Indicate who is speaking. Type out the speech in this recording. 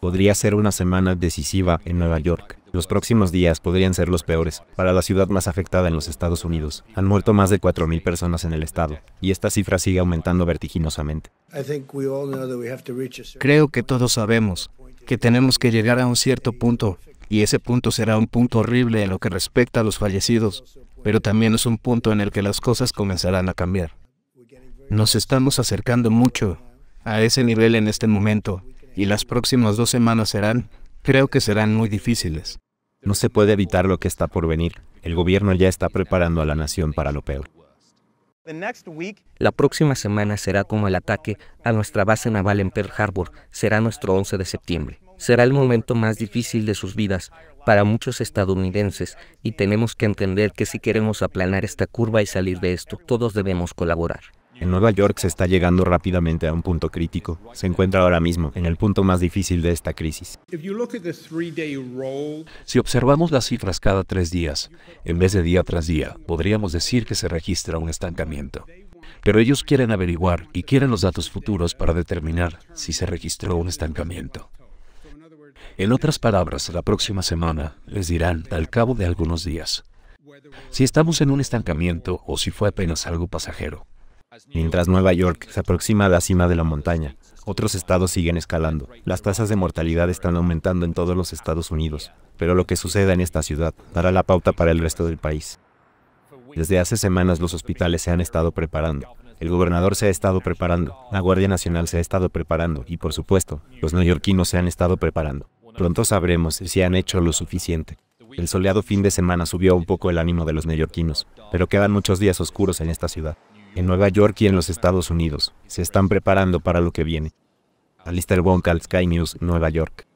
Speaker 1: Podría ser una semana decisiva en Nueva York. Los próximos días podrían ser los peores para la ciudad más afectada en los Estados Unidos. Han muerto más de 4.000 personas en el estado y esta cifra sigue aumentando vertiginosamente.
Speaker 2: Creo que todos sabemos que tenemos que llegar a un cierto punto y ese punto será un punto horrible en lo que respecta a los fallecidos, pero también es un punto en el que las cosas comenzarán a cambiar. Nos estamos acercando mucho a ese nivel en este momento y las próximas dos semanas serán, creo que serán muy difíciles. No se puede evitar lo que
Speaker 3: está por venir. El gobierno
Speaker 1: ya está preparando a la nación para lo peor.
Speaker 3: La próxima semana será como el ataque a nuestra base naval en Pearl Harbor, será nuestro 11 de septiembre. Será el momento más difícil de sus vidas para muchos estadounidenses y tenemos que entender que si queremos aplanar esta curva y salir de esto, todos debemos colaborar.
Speaker 1: En Nueva York se está llegando rápidamente a un punto crítico. Se encuentra ahora mismo en el punto más difícil de esta crisis. Si observamos las cifras cada
Speaker 4: tres días, en vez de día tras día, podríamos decir que se registra un estancamiento. Pero ellos quieren averiguar y quieren los datos futuros para determinar si se registró un estancamiento. En otras palabras, la próxima semana les dirán al cabo de
Speaker 1: algunos días si estamos en un estancamiento o si fue apenas algo pasajero. Mientras Nueva York se aproxima a la cima de la montaña, otros estados siguen escalando. Las tasas de mortalidad están aumentando en todos los Estados Unidos, pero lo que suceda en esta ciudad dará la pauta para el resto del país. Desde hace semanas los hospitales se han estado preparando. El gobernador se ha estado preparando, la Guardia Nacional se ha estado preparando y, por supuesto, los neoyorquinos se han estado preparando. Pronto sabremos si han hecho lo suficiente. El soleado fin de semana subió un poco el ánimo de los neoyorquinos, pero quedan muchos días oscuros en esta ciudad en Nueva York y en los Estados Unidos, se están preparando para lo que viene. Alistair Call Sky News, Nueva York.